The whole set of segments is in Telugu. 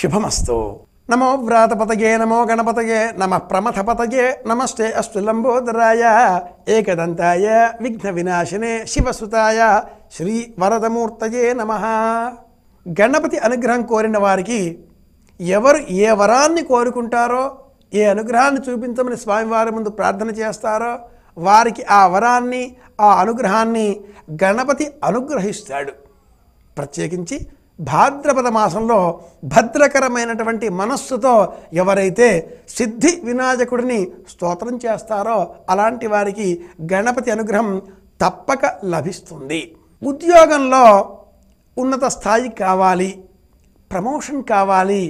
శుభమస్తు నమో వ్రాతపతగే నమో గణపతగే నమ ప్రమథపతగే నమస్తే అస్తు లంబోదరాయ ఏకదంతాయ విఘ్న వినాశనే శివసుతాయ శ్రీ వరదమూర్తయే నమ గణపతి అనుగ్రహం కోరిన వారికి ఎవరు ఏ వరాన్ని కోరుకుంటారో ఏ అనుగ్రహాన్ని చూపించమని స్వామివారి ముందు ప్రార్థన చేస్తారో వారికి ఆ వరాన్ని ఆ అనుగ్రహాన్ని గణపతి అనుగ్రహిస్తాడు ప్రత్యేకించి భాద్రపద మాసంలో భద్రకరమైనటువంటి మనస్సుతో ఎవరైతే సిద్ధి వినాయకుడిని స్తోత్రం చేస్తారో అలాంటి వారికి గణపతి అనుగ్రహం తప్పక లభిస్తుంది ఉద్యోగంలో ఉన్నత స్థాయి కావాలి ప్రమోషన్ కావాలి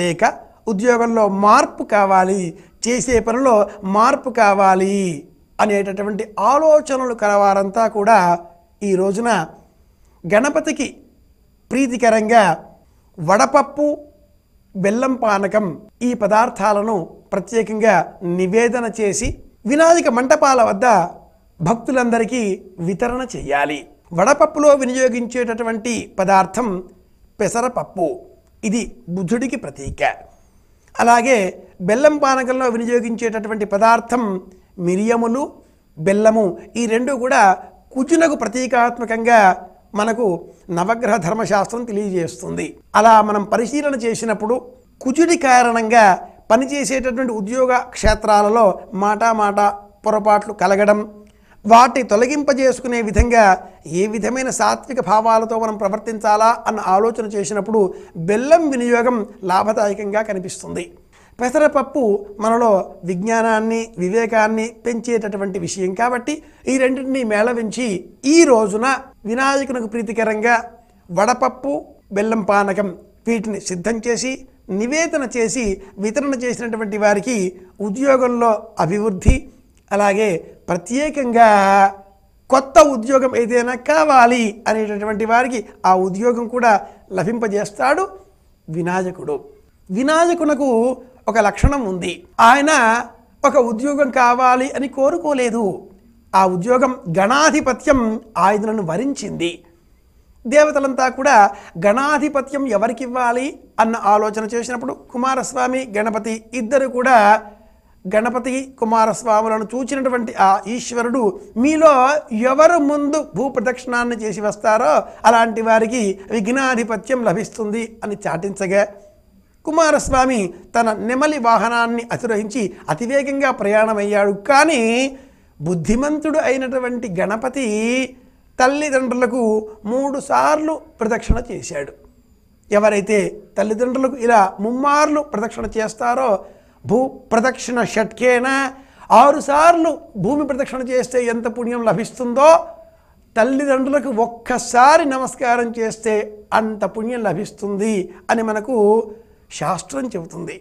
లేక ఉద్యోగంలో మార్పు కావాలి చేసే పనిలో మార్పు కావాలి అనేటటువంటి ఆలోచనలు కలవారంతా కూడా ఈ రోజున గణపతికి ప్రీతికరంగా వడపప్పు బెల్లం పానకం ఈ పదార్థాలను ప్రత్యేకంగా నివేదన చేసి వినాదిక మంటపాల వద్ద భక్తులందరికీ వితరణ చేయాలి వడపప్పులో వినియోగించేటటువంటి పదార్థం పెసరపప్పు ఇది బుద్ధుడికి ప్రతీక అలాగే బెల్లం పానకంలో వినియోగించేటటువంటి పదార్థం మిరియములు బెల్లము ఈ రెండు కూడా కుచునకు ప్రతీకాత్మకంగా మనకు నవగ్రహ ధర్మశాస్త్రం తెలియజేస్తుంది అలా మనం పరిశీలన చేసినప్పుడు కుజుడి కారణంగా పనిచేసేటటువంటి ఉద్యోగ క్షేత్రాలలో మాటా మాట పొరపాట్లు కలగడం వాటి తొలగింపజేసుకునే విధంగా ఏ విధమైన సాత్విక భావాలతో మనం ప్రవర్తించాలా అన్న ఆలోచన చేసినప్పుడు బెల్లం వినియోగం లాభదాయకంగా కనిపిస్తుంది పెసరపప్పు మనలో విజ్ఞానాన్ని వివేకాన్ని పెంచేటటువంటి విషయం కాబట్టి ఈ రెండింటిని మేళవించి ఈ రోజున వినాయకునికి ప్రీతికరంగా వడపప్పు బెల్లం పానకం వీటిని సిద్ధం చేసి నివేదన చేసి వితరణ చేసినటువంటి వారికి ఉద్యోగంలో అభివృద్ధి అలాగే ప్రత్యేకంగా కొత్త ఉద్యోగం ఏదైనా కావాలి అనేటటువంటి వారికి ఆ ఉద్యోగం కూడా లభింపజేస్తాడు వినాయకుడు వినాయకునకు ఒక లక్షణం ఉంది ఆయన ఒక ఉద్యోగం కావాలి అని కోరుకోలేదు ఆ ఉద్యోగం గణాధిపత్యం ఆయనను వరించింది దేవతలంతా కూడా గణాధిపత్యం ఎవరికివ్వాలి అన్న ఆలోచన చేసినప్పుడు కుమారస్వామి గణపతి ఇద్దరు కూడా గణపతి కుమారస్వాములను చూచినటువంటి ఆ ఈశ్వరుడు మీలో ఎవరు ముందు భూప్రదక్షిణాన్ని చేసి వస్తారో అలాంటి వారికి విఘ్నాధిపత్యం లభిస్తుంది అని చాటించగా కుమారస్వామి తన నెమలి వాహనాన్ని అతిరహించి అతివేగంగా ప్రయాణమయ్యాడు కానీ బుద్ధిమంతుడు అయినటువంటి గణపతి తల్లిదండ్రులకు మూడుసార్లు ప్రదక్షిణ చేశాడు ఎవరైతే తల్లిదండ్రులకు ఇలా ముమ్మార్లు ప్రదక్షిణ చేస్తారో భూ ప్రదక్షిణ షట్కేన ఆరుసార్లు భూమి ప్రదక్షిణ చేస్తే ఎంత పుణ్యం లభిస్తుందో తల్లిదండ్రులకు ఒక్కసారి నమస్కారం చేస్తే అంత పుణ్యం లభిస్తుంది అని మనకు శాస్త్రం చెబుతుంది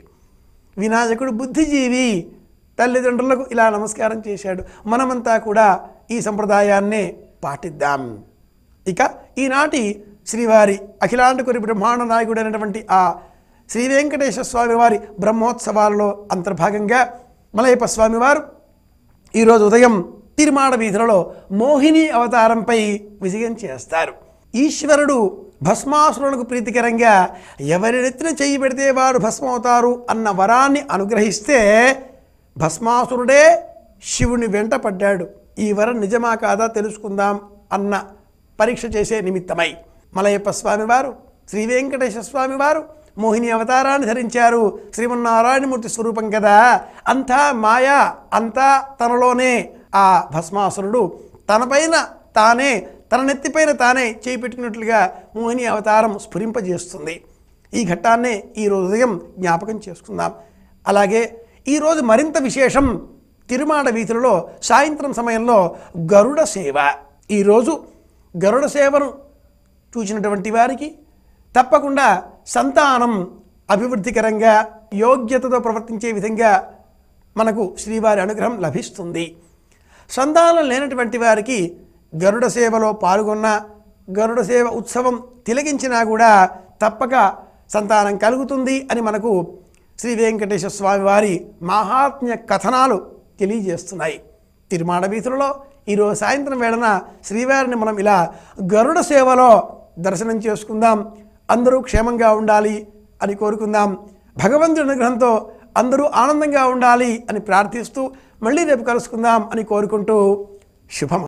వినాయకుడు బుద్ధిజీవి తల్లిదండ్రులకు ఇలా నమస్కారం చేశాడు మనమంతా కూడా ఈ సంప్రదాయాన్నే పాటిద్దాం ఇక ఈనాటి శ్రీవారి అఖిలాండకురి బ్రహ్మాండ నాయకుడు అయినటువంటి ఆ శ్రీ వెంకటేశ్వర స్వామి వారి బ్రహ్మోత్సవాలలో అంతర్భాగంగా మలయప్ప స్వామివారు ఈరోజు ఉదయం తిరుమాడ వీధులలో మోహిని అవతారంపై విజయం చేస్తారు ఈశ్వరుడు భస్మాసురులకు ప్రీతికరంగా ఎవరి రెత్తిన చేయి పెడితే వారు భస్మవుతారు అన్న వరాన్ని అనుగ్రహిస్తే భస్మాసురుడే శివుని వెంట పడ్డాడు ఈ వరం నిజమా కాదా తెలుసుకుందాం అన్న పరీక్ష చేసే నిమిత్తమై మలయప్ప స్వామివారు శ్రీ వెంకటేశ్వర స్వామివారు మోహిని అవతారాన్ని ధరించారు శ్రీమన్నారాయణమూర్తి స్వరూపం కదా అంతా మాయా అంతా తనలోనే ఆ భస్మాసురుడు తనపైన తానే తన నెత్తిపైన తానే చేయి పెట్టుకున్నట్లుగా మోహిని అవతారం స్ఫురింపజేస్తుంది ఈ ఘట్టాన్నే ఈరోజు ఉదయం జ్ఞాపకం చేసుకుందాం అలాగే ఈరోజు మరింత విశేషం తిరుమాడ వీధులలో సాయంత్రం సమయంలో గరుడ సేవ ఈరోజు గరుడ సేవను చూసినటువంటి వారికి తప్పకుండా సంతానం అభివృద్ధికరంగా యోగ్యతతో ప్రవర్తించే విధంగా మనకు శ్రీవారి అనుగ్రహం లభిస్తుంది సంతానం లేనటువంటి వారికి గరుడ సేవలో పాల్గొన్న గరుడ సేవ ఉత్సవం తిలగించినా కూడా తప్పక సంతానం కలుగుతుంది అని మనకు శ్రీ వెంకటేశ్వర స్వామి వారి మహాత్మ్య కథనాలు తెలియజేస్తున్నాయి తిరుమాడ వీధులలో ఈరోజు సాయంత్రం వేళన శ్రీవారిని మనం ఇలా గరుడ సేవలో దర్శనం చేసుకుందాం అందరూ క్షేమంగా ఉండాలి అని కోరుకుందాం భగవంతుడి అనుగ్రహంతో అందరూ ఆనందంగా ఉండాలి అని ప్రార్థిస్తూ మళ్ళీ రేపు కలుసుకుందాం అని కోరుకుంటూ శుభం